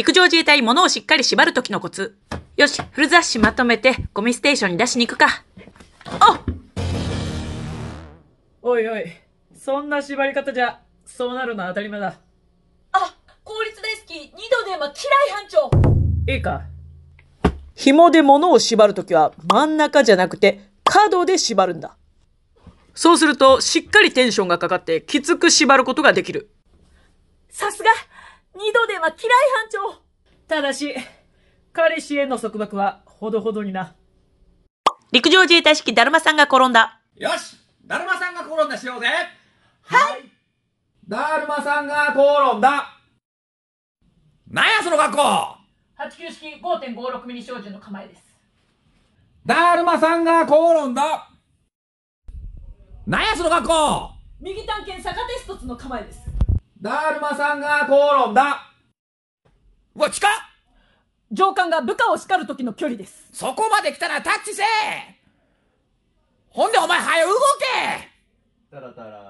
陸上自衛隊物をしっかり縛る時のコツ。よし、古雑誌まとめて、ゴミステーションに出しに行くか。あおいおい、そんな縛り方じゃ、そうなるのは当たり前だ。あ、効率大好き、二度では嫌い班長。いいか。紐で物を縛るときは、真ん中じゃなくて、角で縛るんだ。そうすると、しっかりテンションがかかって、きつく縛ることができる。さすが二度では嫌い班長ただし、彼氏への束縛はほどほどにな。陸上自衛隊式だるまさんが転んだ。よしだるまさんが転んだしようぜはいだるまさんが転んだなんやその学校八九式5.56ミリ小銃の構えです。だるまさんが転んだなんやその学校右探検坂テストの構えです。だるまさんが転んだうわ、近っ上官が部下を叱る時の距離です。そこまで来たらタッチせほんでお前早う動けタラタラ